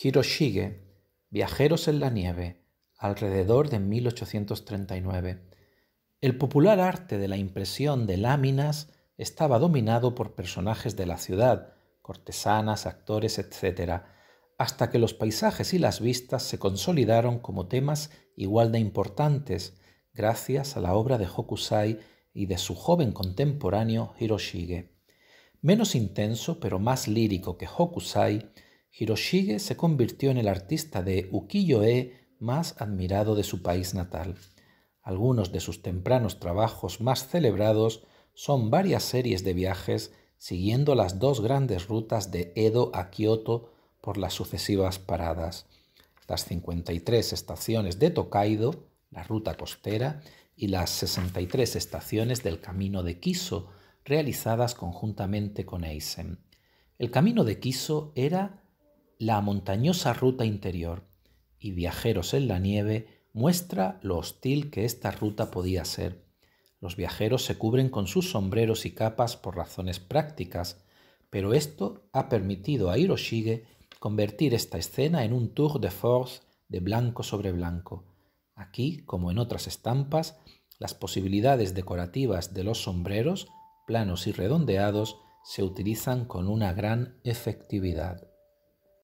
Hiroshige, Viajeros en la Nieve, alrededor de 1839. El popular arte de la impresión de láminas estaba dominado por personajes de la ciudad, cortesanas, actores, etc., hasta que los paisajes y las vistas se consolidaron como temas igual de importantes, gracias a la obra de Hokusai y de su joven contemporáneo Hiroshige. Menos intenso pero más lírico que Hokusai, Hiroshige se convirtió en el artista de ukiyo-e más admirado de su país natal. Algunos de sus tempranos trabajos más celebrados son varias series de viajes siguiendo las dos grandes rutas de Edo a Kioto por las sucesivas paradas, las 53 estaciones de Tokaido, la ruta costera, y las 63 estaciones del Camino de Kiso, realizadas conjuntamente con Eisen. El Camino de Kiso era la montañosa ruta interior y viajeros en la nieve muestra lo hostil que esta ruta podía ser. Los viajeros se cubren con sus sombreros y capas por razones prácticas, pero esto ha permitido a Hiroshige convertir esta escena en un tour de force de blanco sobre blanco. Aquí, como en otras estampas, las posibilidades decorativas de los sombreros, planos y redondeados, se utilizan con una gran efectividad.